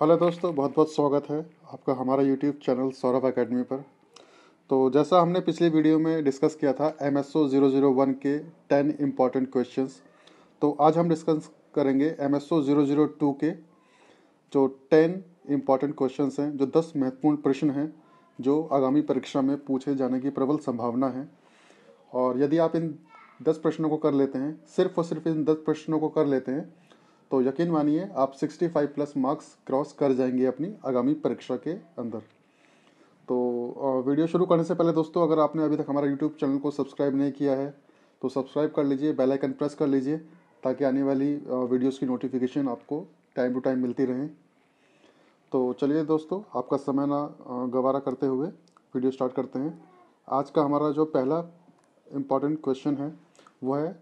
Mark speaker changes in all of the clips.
Speaker 1: hello दोस्तों बहुत बहुत स्वागत है आपका हमारा यूट्यूब चैनल सौरभ अकेडमी पर तो जैसा हमने पिछली वीडियो में डिस्कस किया था M S O zero zero one के टेन इम्पॉर्टेंट क्वेश्चंस तो आज हम डिस्कस करेंगे M S O zero zero two के जो टेन इम्पॉर्टेंट क्वेश्चन हैं जो दस महत्वपूर्ण प्रश्न हैं जो आगामी परीक्षा में पूछे जाने की प्रबल संभावना है और यदि आप इन दस प्रश्नों को कर लेते हैं सिर्फ और सिर्फ इन दस प्रश्नों को कर लेते हैं तो यकीन मानिए आप 65 प्लस मार्क्स क्रॉस कर जाएंगे अपनी आगामी परीक्षा के अंदर तो वीडियो शुरू करने से पहले दोस्तों अगर आपने अभी तक हमारा यूट्यूब चैनल को सब्सक्राइब नहीं किया है तो सब्सक्राइब कर लीजिए बेल आइकन प्रेस कर लीजिए ताकि आने वाली वीडियोस की नोटिफिकेशन आपको टाइम टू टाइम मिलती रहे तो चलिए दोस्तों आपका समय ना गवारा करते हुए वीडियो स्टार्ट करते हैं आज का हमारा जो पहला इम्पॉर्टेंट क्वेश्चन है वह है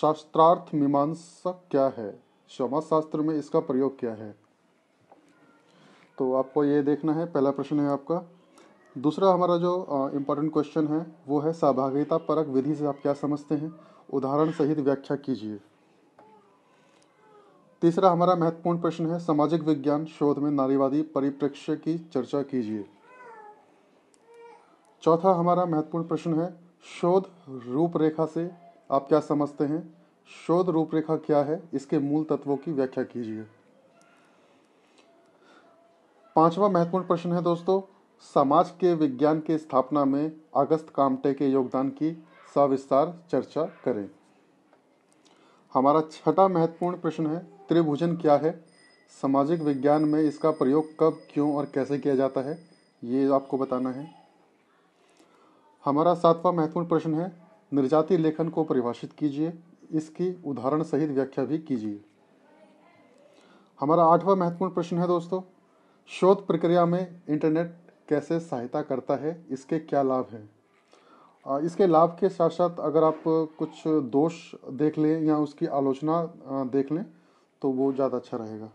Speaker 1: शास्त्रार्थ मीमांसा क्या है समाज शास्त्र में इसका प्रयोग क्या है तो आपको ये देखना है पहला प्रश्न है आपका दूसरा हमारा जो इम्पोर्टेंट क्वेश्चन है वो है सहभागिता परक विधि से आप क्या समझते हैं उदाहरण सहित व्याख्या कीजिए तीसरा हमारा महत्वपूर्ण प्रश्न है सामाजिक विज्ञान शोध में नारीवादी परिप्रेक्ष्य की चर्चा कीजिए चौथा हमारा महत्वपूर्ण प्रश्न है शोध रूपरेखा से आप क्या समझते हैं शोध रूपरेखा क्या है इसके मूल तत्वों की व्याख्या कीजिए पांचवा महत्वपूर्ण प्रश्न है दोस्तों समाज के विज्ञान के स्थापना में अगस्त कामटे के योगदान की सविस्तार चर्चा करें हमारा छठा महत्वपूर्ण प्रश्न है त्रिभुजन क्या है सामाजिक विज्ञान में इसका प्रयोग कब क्यों और कैसे किया जाता है ये आपको बताना है हमारा सातवां महत्वपूर्ण प्रश्न है निर्जाति लेखन को परिभाषित कीजिए इसकी उदाहरण सहित व्याख्या भी कीजिए हमारा आठवां महत्वपूर्ण प्रश्न है दोस्तों शोध प्रक्रिया में इंटरनेट कैसे सहायता करता है इसके क्या लाभ हैं इसके लाभ के साथ साथ अगर आप कुछ दोष देख लें या उसकी आलोचना देख लें तो वो ज़्यादा अच्छा रहेगा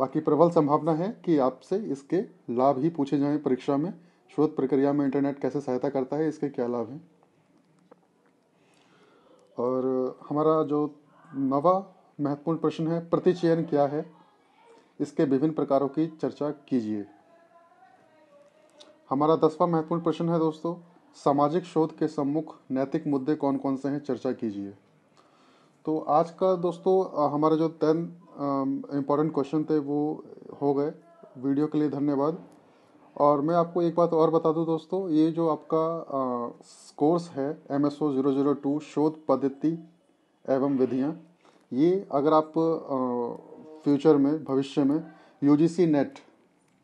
Speaker 1: बाकी प्रबल संभावना है कि आपसे इसके लाभ ही पूछे जाएं परीक्षा में शोध प्रक्रिया में इंटरनेट कैसे सहायता करता है इसके क्या लाभ हैं और हमारा जो नवा महत्वपूर्ण प्रश्न है प्रतिचयन क्या है इसके विभिन्न प्रकारों की चर्चा कीजिए हमारा दसवां महत्वपूर्ण प्रश्न है दोस्तों सामाजिक शोध के सम्मुख नैतिक मुद्दे कौन कौन से हैं चर्चा कीजिए तो आज का दोस्तों हमारे जो टेन इम्पोर्टेंट क्वेश्चन थे वो हो गए वीडियो के लिए धन्यवाद और मैं आपको एक बात और बता दूं दोस्तों ये जो आपका कोर्स है M S O zero zero two शोध पद्धति एवं विधियाँ ये अगर आप फ्यूचर में भविष्य में यू जी नेट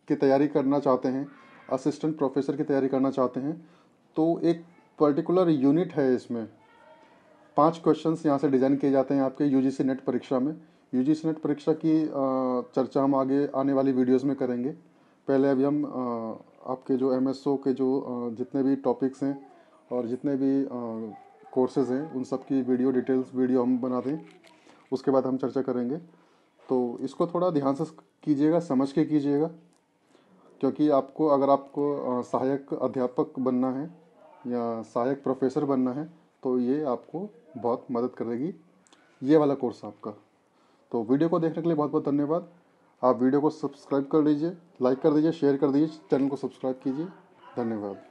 Speaker 1: की तैयारी करना चाहते हैं असिस्टेंट प्रोफेसर की तैयारी करना चाहते हैं तो एक पर्टिकुलर यूनिट है इसमें पांच क्वेश्चंस यहाँ से डिज़ाइन किए जाते हैं आपके यू नेट परीक्षा में यू नेट परीक्षा की चर्चा हम आगे आने वाली वीडियोज़ में करेंगे पहले अभी हम आपके जो एम के जो जितने भी टॉपिक्स हैं और जितने भी कोर्सेज हैं उन सब की वीडियो डिटेल्स वीडियो हम बना दें उसके बाद हम चर्चा करेंगे तो इसको थोड़ा ध्यान से कीजिएगा समझ के कीजिएगा क्योंकि आपको अगर आपको सहायक अध्यापक बनना है या सहायक प्रोफेसर बनना है तो ये आपको बहुत मदद करेगी ये वाला कोर्स आपका तो वीडियो को देखने के लिए बहुत बहुत धन्यवाद आप वीडियो को सब्सक्राइब कर लीजिए लाइक कर दीजिए शेयर कर दीजिए चैनल को सब्सक्राइब कीजिए धन्यवाद